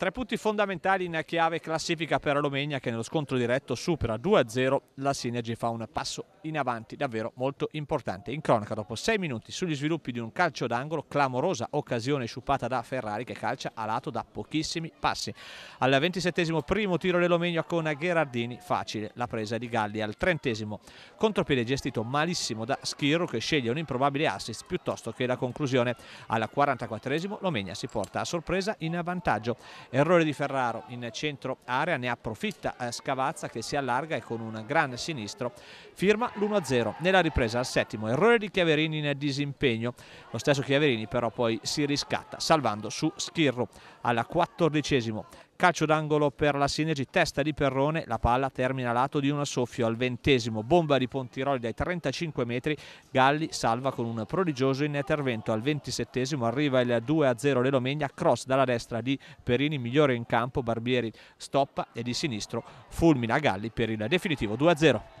Tre punti fondamentali in chiave classifica per la Romegna che nello scontro diretto supera 2-0 la Sinergy fa un passo in avanti davvero molto importante. In cronaca dopo sei minuti sugli sviluppi di un calcio d'angolo, clamorosa occasione sciupata da Ferrari che calcia a lato da pochissimi passi. Al ventisettesimo primo tiro dell'Omegna con Gherardini, facile la presa di Galli. Al trentesimo contropiede gestito malissimo da Schirro che sceglie un improbabile assist piuttosto che la conclusione. Al quarantaquattresimo l'Omegna si porta a sorpresa in avvantaggio. Errore di Ferraro in centro area, ne approfitta eh, Scavazza che si allarga e con un grande sinistro firma l'1-0. Nella ripresa al settimo errore di Chiaverini nel disimpegno, lo stesso Chiaverini però poi si riscatta salvando su Schirro. Alla quattordicesimo calcio d'angolo per la Sinegi, testa di Perrone, la palla termina lato di un soffio al ventesimo, bomba di Pontiroli dai 35 metri, Galli salva con un prodigioso intervento al ventisettesimo, arriva il 2-0 Lelomegna, cross dalla destra di Perini, migliore in campo, Barbieri stoppa e di sinistro fulmina Galli per il definitivo 2-0.